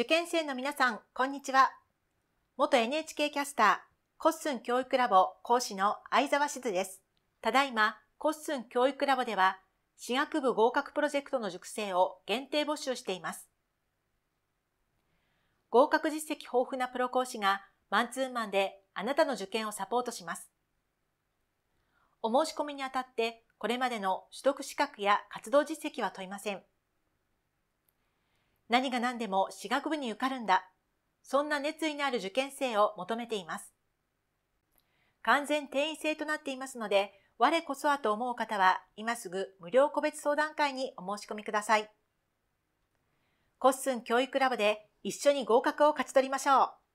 受験生の皆さん、こんにちは。元 NHK キャスター、コッスン教育ラボ講師の相沢ずです。ただいま、コッスン教育ラボでは、私学部合格プロジェクトの塾生を限定募集しています。合格実績豊富なプロ講師がマンツーマンであなたの受験をサポートします。お申し込みにあたって、これまでの取得資格や活動実績は問いません。何が何でも私学部に受かるんだ。そんな熱意のある受験生を求めています。完全定員制となっていますので、我こそはと思う方は、今すぐ無料個別相談会にお申し込みください。コッスン教育ラボで一緒に合格を勝ち取りましょう。